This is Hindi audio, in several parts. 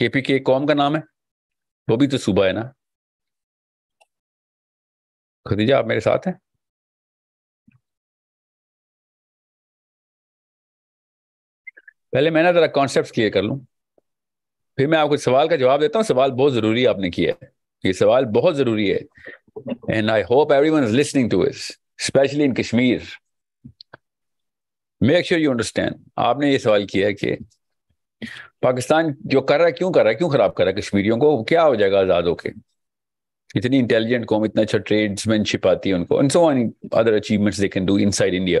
केपी के कॉम का नाम है वो भी तो सुबह है ना खदीजा आप मेरे साथ हैं पहले मैं ना जरा कॉन्सेप्ट क्लियर कर लूं फिर मैं आपको सवाल का जवाब देता हूं सवाल बहुत जरूरी आपने किया है ये सवाल बहुत जरूरी है and I hope everyone is listening to this specially in Kashmir make sure you understand आपने ये सवाल किया कि पाकिस्तान जो कर रहा है क्यों कर रहा है क्यों खराब कर रहा है कश्मीरियों को क्या हो जाएगा आज़ाद होके इतनी इंटेलिजेंट कौम इतना अच्छा ट्रेड्समैनशिप आती है उनको in so on other achievements they can do inside India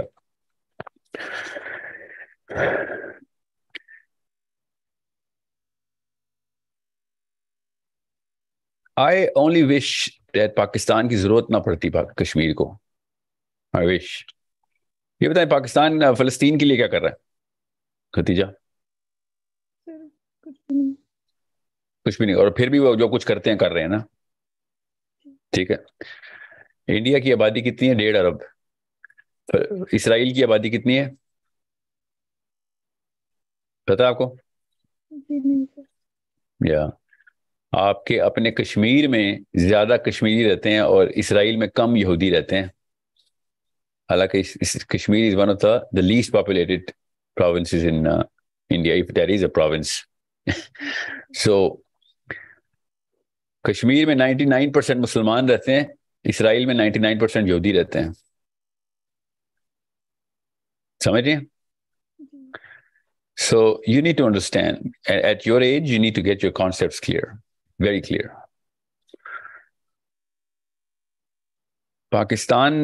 I only wish that Pakistan की जरूरत ना पड़ती कश्मीर को आई विश ये बताएं पाकिस्तान फलस्तीन के लिए क्या कर रहा है खतीजा कुछ भी नहीं और फिर भी वो जो कुछ करते हैं कर रहे हैं ना ठीक है इंडिया की आबादी कितनी है डेढ़ अरब इसराइल की आबादी कितनी है पता है आपको या आपके अपने कश्मीर में ज्यादा कश्मीरी रहते हैं और इसराइल में कम यहूदी रहते हैं हालांकि Kashmir is one of the least populated province in India if there is a province so Kashmir में 99 परसेंट मुसलमान रहते हैं इसराइल में 99 परसेंट यहूदी रहते हैं समझ रहे so you need to understand at your age you need to get your concept clear very clear Pakistan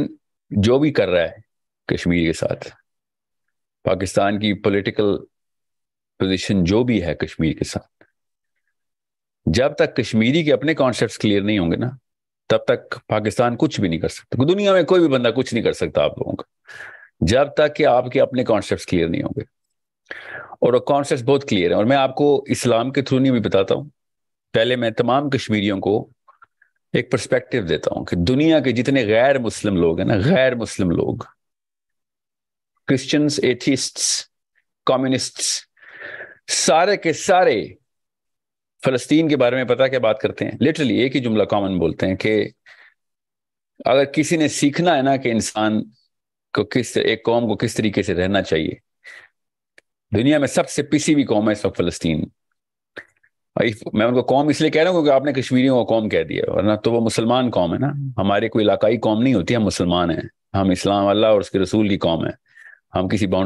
जो भी कर रहा है कश्मीर के साथ पाकिस्तान की पॉलिटिकल पोजीशन जो भी है कश्मीर के साथ जब तक कश्मीरी के अपने कॉन्सेप्ट क्लियर नहीं होंगे ना तब तक पाकिस्तान कुछ भी नहीं कर सकता दुनिया में कोई भी बंदा कुछ नहीं कर सकता आप लोगों का जब तक कि आपके अपने कॉन्सेप्ट क्लियर नहीं होंगे और वो कॉन्सेप्ट बहुत क्लियर है और मैं आपको इस्लाम के थ्रू नहीं भी बताता हूँ पहले मैं तमाम कश्मीरियों को एक परस्पेक्टिव देता हूँ कि दुनिया के जितने गैर मुस्लिम लोग हैं ना गैर मुस्लिम लोग क्रिश्चियंस एथिस्ट कम्युनिस्ट सारे के सारे फलस्तीन के बारे में पता क्या बात करते हैं लिटरली एक ही जुमला कॉमन बोलते हैं कि अगर किसी ने सीखना है ना कि इंसान को किस एक कौम को किस तरीके से रहना चाहिए दुनिया में सबसे पिसी हुई कौम है इस वक्त फलस्तीन मैं उनको कौम इसलिए कह रहा हूँ क्योंकि आपने कश्मीरियों को कौम कह दिया वरना तो वो मुसलमान कौम है ना हमारे कोई इलाकाई कौम नहीं होती हम मुसलमान हैं हम इस्लाम अल्लाह और उसके रसूल की कौम है हम किसी बाउंड